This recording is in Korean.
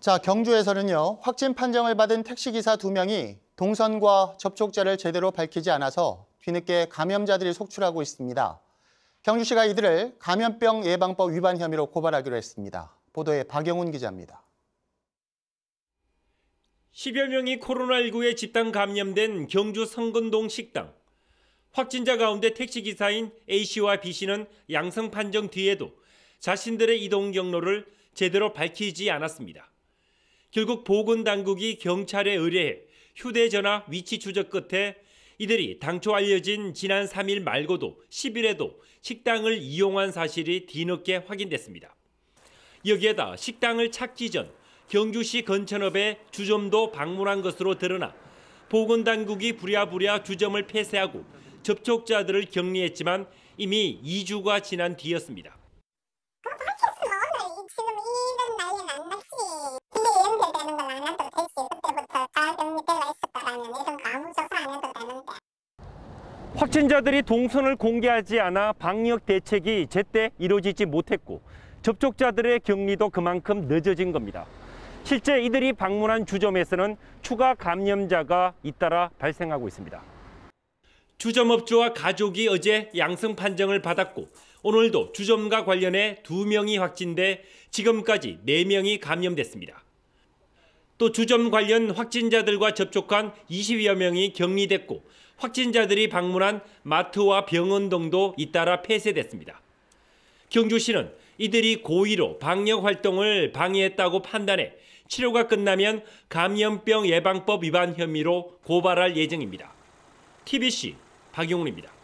자, 경주에서는요. 확진 판정을 받은 택시기사 두명이 동선과 접촉자를 제대로 밝히지 않아서 뒤늦게 감염자들이 속출하고 있습니다. 경주시가 이들을 감염병 예방법 위반 혐의로 고발하기로 했습니다. 보도에 박영훈 기자입니다. 10여 명이 코로나19에 집단 감염된 경주 성근동 식당. 확진자 가운데 택시기사인 A씨와 B씨는 양성 판정 뒤에도 자신들의 이동 경로를 제대로 밝히지 않았습니다. 결국 보건당국이 경찰에 의뢰해 휴대전화 위치 추적 끝에 이들이 당초 알려진 지난 3일 말고도 10일에도 식당을 이용한 사실이 뒤늦게 확인됐습니다. 여기에다 식당을 찾기 전 경주시 건천읍의 주점도 방문한 것으로 드러나 보건당국이 부랴부랴 주점을 폐쇄하고 접촉자들을 격리했지만 이미 2주가 지난 뒤였습니다. 확진자들이 동선을 공개하지 않아 방역 대책이 제때 이루어지지 못했고 접촉자들의 격리도 그만큼 늦어진 겁니다. 실제 이들이 방문한 주점에서는 추가 감염자가 잇따라 발생하고 있습니다. 주점업주와 가족이 어제 양성 판정을 받았고 오늘도 주점과 관련해 2명이 확진돼 지금까지 4명이 감염됐습니다. 또 주점 관련 확진자들과 접촉한 20여 명이 격리됐고 확진자들이 방문한 마트와 병원 등도 잇따라 폐쇄됐습니다. 경주시는 이들이 고의로 방역 활동을 방해했다고 판단해 치료가 끝나면 감염병 예방법 위반 혐의로 고발할 예정입니다. TBC 박용훈입니다.